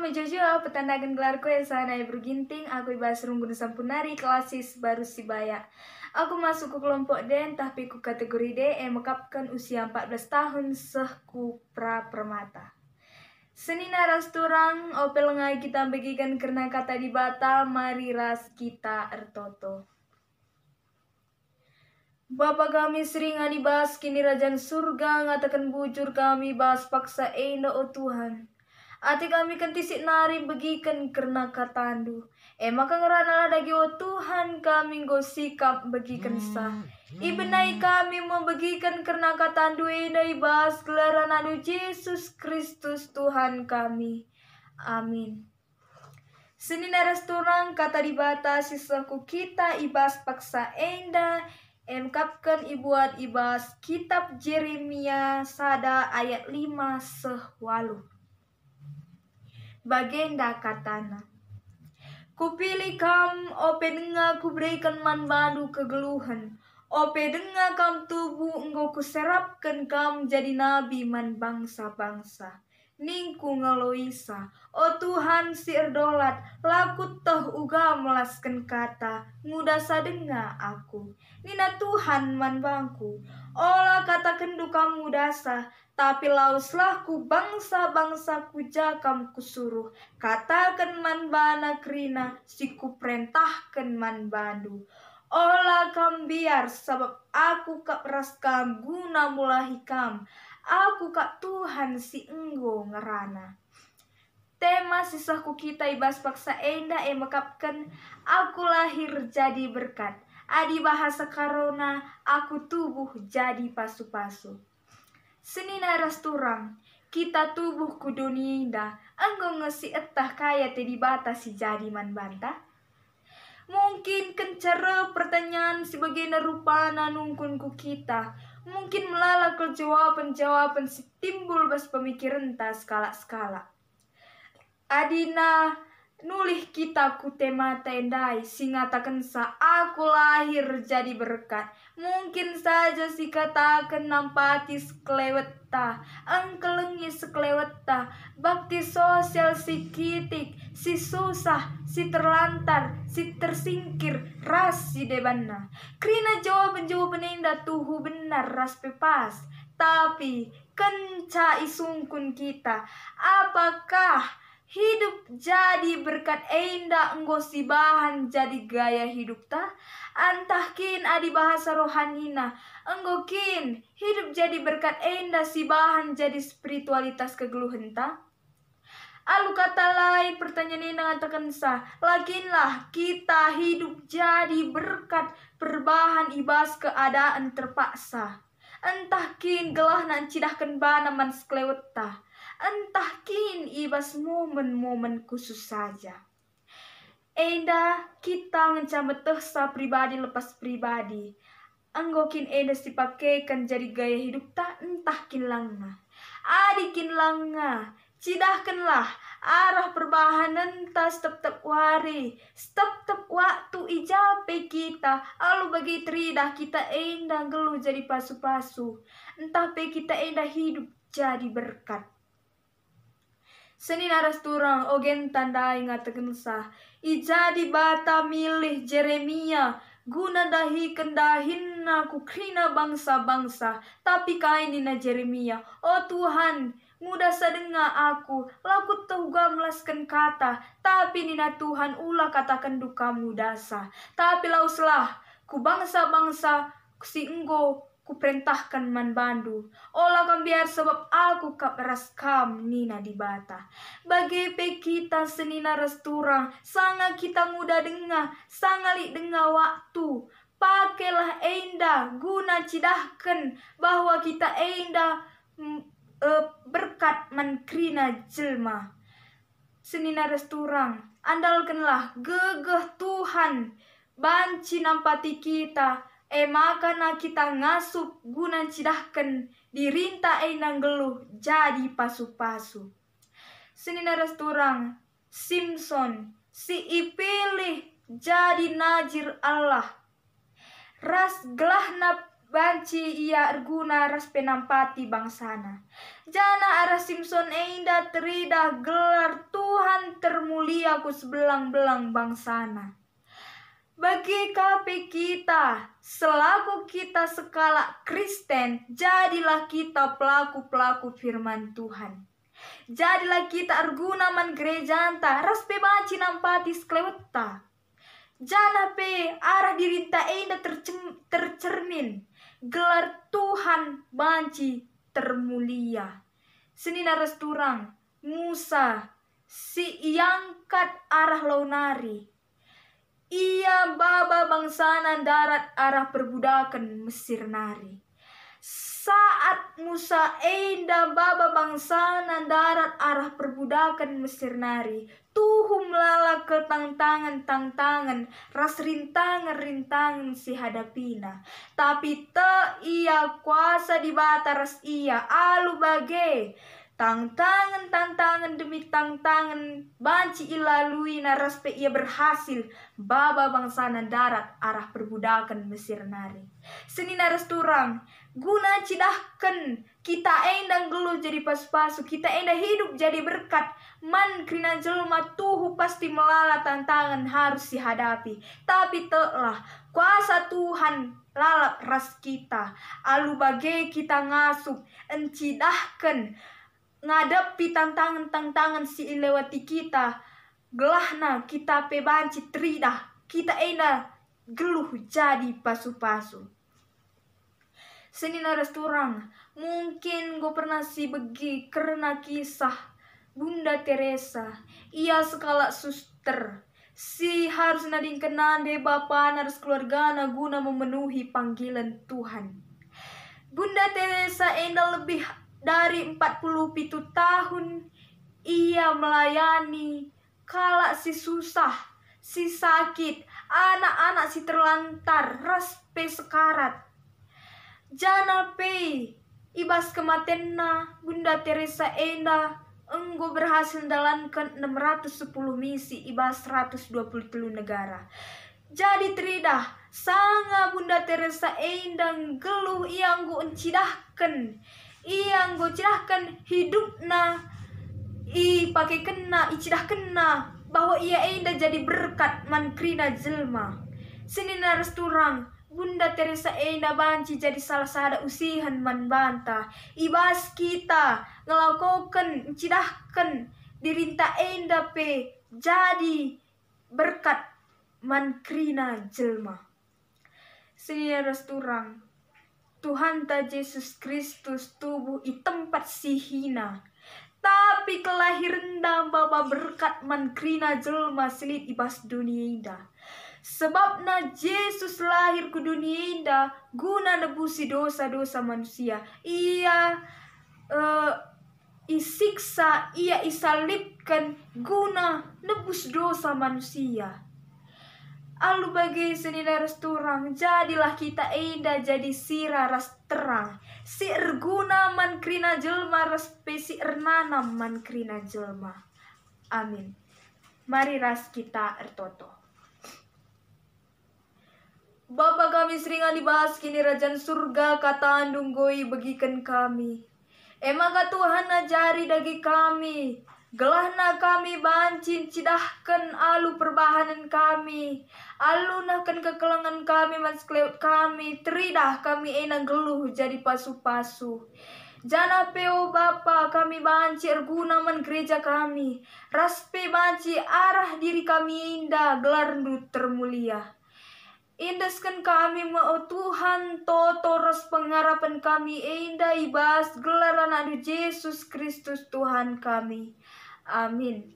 menjajal petandagan gelarku yang Ibu Ginting, aku ibas runggun sampunari kelasis baru sibaya. Aku masuk ke kelompok D, tapi ku kategori D, yang eh, mengkapkan usia 14 tahun sehku pra permata. Seni naras turang, opel ngai kita bagikan karena kata di batal, mari ras kita ertoto. Bapak kami sering adibas kini rajan surga ngatakan bujur kami bas paksa enda o oh Tuhan. Ati kami kan tisik nari begikan karena katandu. Emak kang ranala dagi wa Tuhan kami go sikap begikan hmm, sah. Hmm. Ibenai kami membagikan karena katandu inai bahas adu anu Yesus Kristus Tuhan kami. Amin. Senin restoran kata dibata sisaku kita ibas paksa enda emkapkan ibuat ibas kitab Jeremia sada ayat 5 sehwaluh bagenda katana. Kupilih kam, ope dengar ku berikan man baru kegeluhan. Ope dengar kam tubuh engkau kuserapkan kam jadi nabi man bangsa-bangsa. Ningku ngeloisa, o Tuhan si erdolat, laku toh uga melaskan kata, muda sadenga aku. Nina Tuhan man bangku, olah kata kendu mudasa, tapi lauslah ku bangsa-bangsaku jakam suruh katakan man bana krina, siku perintahkan man bandu. Ola kam biar sebab aku kak raskam guna mulahikam hikam, aku kak Tuhan si enggo ngerana. Tema sisahku kita ibas paksa enda emakapkan, aku lahir jadi berkat, adi bahasa karona, aku tubuh jadi pasu-pasu senina restoran. Kita tubuh ku dunia indah, anggo ngesi etah kaya tadi batasi jadi man bantah. Mungkin kencara pertanyaan sebagai narupana nungkunku kita, mungkin melalak ke jawaban-jawaban timbul bas pemikiran tas skala-skala. Adina, Nulih kita kutema tendai, singatakan sa aku lahir jadi berkat. Mungkin saja si kata kenampati sekleweta engkelengi sekleweta Bakti sosial si kitik, si susah, si terlantar, si tersingkir, ras si debana. Krina jawaban-jawaban indah tuhu benar ras pepas. Tapi kenca isungkun kita, apakah Hidup jadi berkat enda enggo sibahan jadi gaya hidup ta. antahkin adi bahasa rohanina. Enggo hidup jadi berkat enda sibahan jadi spiritualitas kegeluhan ta. Alu kata lain pertanyaan ini dengan tekensa lakinlah kita hidup jadi berkat perbahan ibas keadaan terpaksa. Entah kin gelah nan cidahkan bana man seklewetah entah kin ibas momen-momen khusus saja. Enda kita mencamat sa pribadi lepas pribadi. Anggokin enda kan jadi gaya hidup tak entah kin langa, Adikin langna, cidahkanlah arah perbahanan tas tep-tep wari step tep waktu ijape kita alu bagi teridah kita endah gelu jadi pasu-pasu entah pe kita endah hidup jadi berkat Seni naras turang ogen tanda ingat tegensa. ijadi di bata milih Jeremia. Guna dahi kendahinna kukrina bangsa-bangsa. Tapi kainina Jeremia. Oh Tuhan, mudah sedenga aku. Laku tehuga melaskan kata. Tapi nina Tuhan ulah katakan duka mudasa. Tapi lauslah ku bangsa-bangsa si enggo kuperintahkan man bandu, olah kau biar sebab aku kap kam nina di bata. Bagi pe kita senina resturang, sanga kita muda dengar, sanga li dengar waktu. Pakailah enda guna cidahkan bahwa kita enda mm, e, berkat Man berkat menkrina jelma. Senina resturang, andalkanlah gegeh Tuhan, banci nampati kita, Ema karena kita ngasup gunan cidahkan dirinta enang geluh jadi pasu-pasu. Senina restoran Simpson si ipilih jadi najir Allah. Ras gelahna banci ia erguna ras penampati bangsana. Jana arah Simpson einda teridah gelar Tuhan termulia ku sebelang-belang bangsana. Bagi kami kita, selaku kita skala Kristen, jadilah kita pelaku-pelaku firman Tuhan. Jadilah kita arguna man gerejanta, raspe baci nampati klewetta. Jana pe arah dirinta enda tercermin, gelar Tuhan banci termulia. seni naras turang, Musa, si iangkat arah launari ia baba bangsanan darat arah perbudakan Mesir nari. Saat Musa enda baba bangsanan darat arah perbudakan Mesir nari. Tuhum lala ke tantangan tantangan, ras rintangan rintangan si hadapina. Tapi te ia kuasa di bataras ia alu bagai. Tantangan, tantangan demi tantangan, banci ilalui naraspe ia berhasil, baba bangsa darat arah perbudakan Mesir nari. Seni naras turang, guna cidahkan, kita endang geluh jadi pas-pasu, kita endah hidup jadi berkat, man krina jelma tuhu pasti melala tantangan harus dihadapi. Tapi telah kuasa Tuhan lalap ras kita, alu bagai kita ngasuk encidahkan, ngadepi tantangan-tantangan si lewati kita. Gelahna kita citri dah kita ena geluh jadi pasu-pasu. Seni restoran, mungkin gue pernah si begi karena kisah Bunda Teresa. Ia skala suster, si harus nading kenan deh bapak harus keluarga guna memenuhi panggilan Tuhan. Bunda Teresa enda lebih dari pitu tahun ia melayani kala si susah, si sakit, anak-anak si terlantar, raspe sekarat. Jana pei, ibas kematenna, Bunda Teresa Enda, enggo berhasil menjalankan 610 misi ibas 120 negara. Jadi teridah, sanga Bunda Teresa Endang geluh yang gu encidahkan yang go cerahkan hidup i pakai kena i cerah kena bahwa ia indah jadi berkat man krina jelma senina resturang Bunda Teresa Enda banci jadi salah sada usihan man banta. Ibas kita ngelakukan, cerahkan dirinta Enda pe jadi berkat man krina jelma. Sini resturang Tuhan ta Yesus Kristus tubuh i tempat si hina. Tapi kelahiran bapa berkat mankrina jelma selit ibas dunia indah. Sebab na Yesus lahir ke dunia indah guna nebusi dosa-dosa manusia. Ia uh, isiksa, ia isalipkan guna nebus dosa manusia. Alu bagi naras turang, jadilah kita indah jadi sira ras terang. Si erguna mankrina jelma ras pesi ernana mankrina jelma. Amin. Mari ras kita ertoto. Bapa kami seringan dibahas kini rajan surga kata andunggoi bagikan kami. Emaga Tuhan ajari dagi kami Gelahna kami bancin cidahkan alu perbahanan kami. alu Alunahkan kekelangan kami mas kami. Teridah kami enang geluh jadi pasu-pasu. Jana peo bapa kami banci erguna men gereja kami. Raspe banci arah diri kami indah gelar termulia. Indaskan kami mau Tuhan ras pengharapan kami indah ibas gelaran adu Yesus Kristus Tuhan kami. Amin.